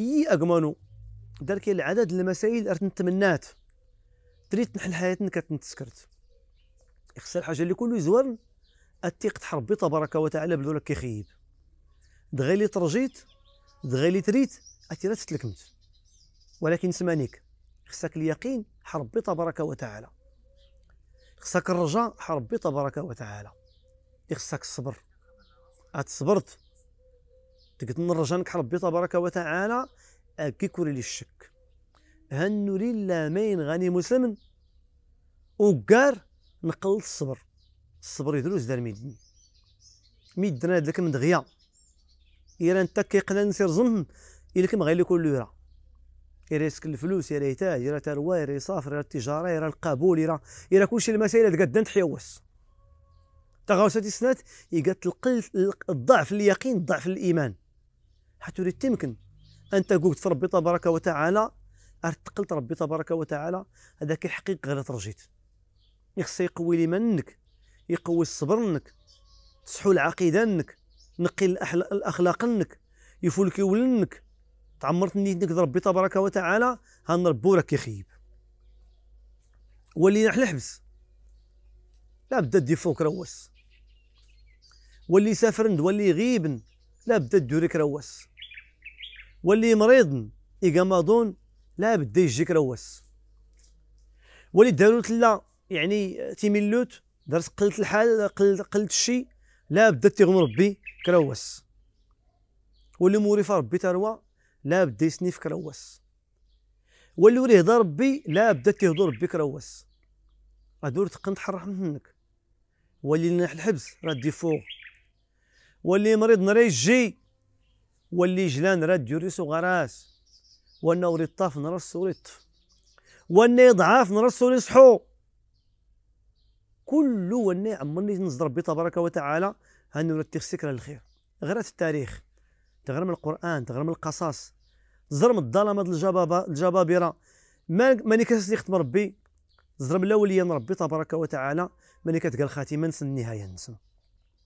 كي اكمانو دار كاين العدد المسائل اللي تمنات تريد تنحل حياتنا كتنتسكرت خصها الحاجه اللي كله زوار الثقة ربي تبارك وتعالى بدولك كيخيب دغيا اللي ترجيت دغيا اللي تريت اتيرا تتلكمت ولكن سمانيك خصك اليقين حربي تبارك وتعالى خصك الرجاء حربي تبارك وتعالى خصك الصبر اتصبرت لك ربي تبارك وتعالى كيكون لي الشك لي لا مين غني مسلم وكار نقل الصبر الصبر يدروز دار ميدن ميدنا هذاك دغيا إلا أنت كيقنا نسير زمهم إلا كم غير كل يرى إلا يسك الفلوس إلا يتاج إلا تروى إلا يسافر إلا التجارة إلا القبول إلا إلا كلشي المسائل تقدم تحيوس تغاوسات السنات يقات القل الضعف اليقين ضعف الإيمان حتى تمكن ان قلت في ربي تبارك وتعالى ارتقلت ربي تبارك وتعالى هذا حقيق غير ترجيت يخص يقوي لمنك يقوي الصبر منك تصحو العقيده منك نقي الاخلاق منك يفولك يولنك تعمرت نيتك ربي تبارك وتعالى هان ربو راك يخيب ولينا حل حبس لا بدا دي فوق رواس واللي سافرند ولي غيبن لا بدا دوري رواس واللي مريض يقمضون لا بدا يجيك رواس واللي دارو لا يعني تيميلوت درت قلت الحال قلت, قلت الشي لا بدا تيغم ربي كرواس واللي موريف ربي تروى لا بدا يسني في كرواس واللي وريه هضر ربي لا بدا تيهضر ربي كرواس هادو تقنت حرح منك واللي نح الحبس راه ديفو واللي مريض نرى يجي واللي جلان راه ديريس وغراس وانا وري الطاف نرسو وري الطف وانا يضعاف نرسو وري صحو كل وانا عمرني نزد ربي تبارك وتعالى هانو نتيخ سكرة الخير غرات التاريخ تغرم القران تغرم القصص زرم الظلمه الجبابه الجبابره ماني كاسلي ختم ربي زرم الاوليان ربي تبارك وتعالى ماني كتقال خاتمه نسن النهايه نسن